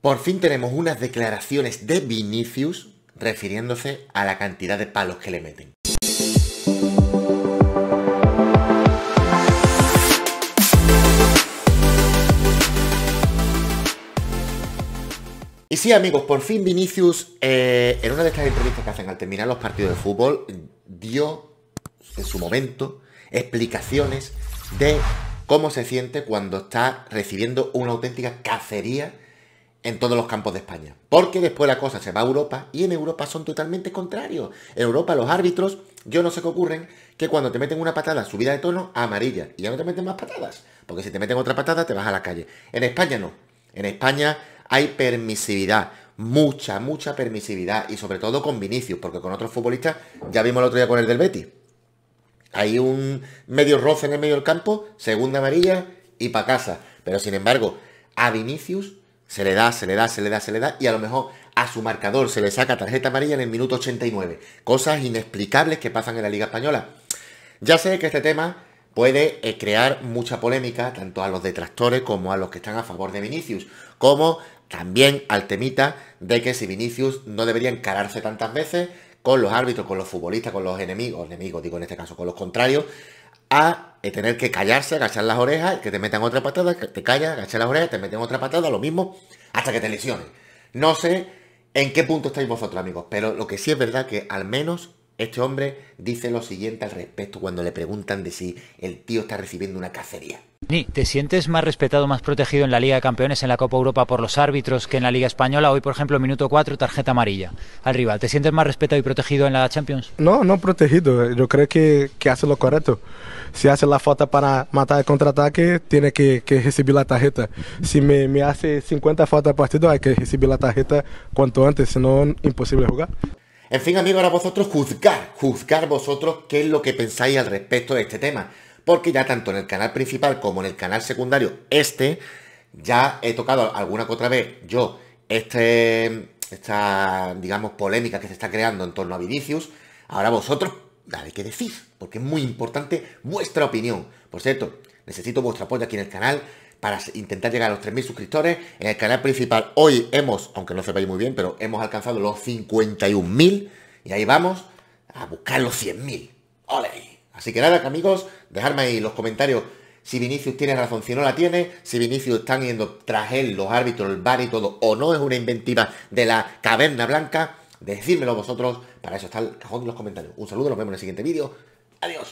Por fin tenemos unas declaraciones de Vinicius refiriéndose a la cantidad de palos que le meten. Y sí, amigos, por fin Vinicius, eh, en una de estas entrevistas que hacen al terminar los partidos de fútbol, dio en su momento explicaciones de cómo se siente cuando está recibiendo una auténtica cacería en todos los campos de España. Porque después la cosa se va a Europa y en Europa son totalmente contrarios. En Europa los árbitros, yo no sé qué ocurren, que cuando te meten una patada subida de tono, amarilla. Y ya no te meten más patadas. Porque si te meten otra patada, te vas a la calle. En España no. En España hay permisividad. Mucha, mucha permisividad. Y sobre todo con Vinicius. Porque con otros futbolistas, ya vimos el otro día con el del Betty. Hay un medio roce en el medio del campo, segunda amarilla y para casa. Pero sin embargo, a Vinicius se le da, se le da, se le da, se le da. Y a lo mejor a su marcador se le saca tarjeta amarilla en el minuto 89. Cosas inexplicables que pasan en la Liga Española. Ya sé que este tema puede eh, crear mucha polémica, tanto a los detractores como a los que están a favor de Vinicius, como también al temita de que si Vinicius no debería encararse tantas veces con los árbitros, con los futbolistas, con los enemigos, enemigos digo en este caso, con los contrarios, a eh, tener que callarse, agachar las orejas, que te metan otra patada, que te callas, agachar las orejas, te meten otra patada, lo mismo, hasta que te lesiones. No sé en qué punto estáis vosotros, amigos, pero lo que sí es verdad que al menos este hombre dice lo siguiente al respecto cuando le preguntan de si el tío está recibiendo una cacería. Ni, ¿Te sientes más respetado, más protegido en la Liga de Campeones, en la Copa Europa por los árbitros que en la Liga Española? Hoy, por ejemplo, minuto 4, tarjeta amarilla al rival. ¿Te sientes más respetado y protegido en la Champions? No, no protegido. Yo creo que, que hace lo correcto. Si hace la falta para matar el contraataque, tiene que, que recibir la tarjeta. Si me, hace 50 faltas partido, hay que recibir la tarjeta cuanto antes, si no, imposible jugar. En fin, amigos, ahora vosotros juzgar, juzgar vosotros qué es lo que pensáis al respecto de este tema porque ya tanto en el canal principal como en el canal secundario, este, ya he tocado alguna que otra vez yo este, esta, digamos, polémica que se está creando en torno a Vinicius. Ahora vosotros, dale que decís, porque es muy importante vuestra opinión. Por cierto, necesito vuestro apoyo aquí en el canal para intentar llegar a los 3.000 suscriptores. En el canal principal hoy hemos, aunque no sepáis muy bien, pero hemos alcanzado los 51.000 y ahí vamos a buscar los 100.000. ¡Ole! Así que nada, amigos, dejadme ahí los comentarios si Vinicius tiene razón, si no la tiene, si Vinicius están yendo tras él, los árbitros, el bar y todo, o no es una inventiva de la caverna blanca, decídmelo vosotros, para eso está el cajón de los comentarios. Un saludo, nos vemos en el siguiente vídeo. Adiós.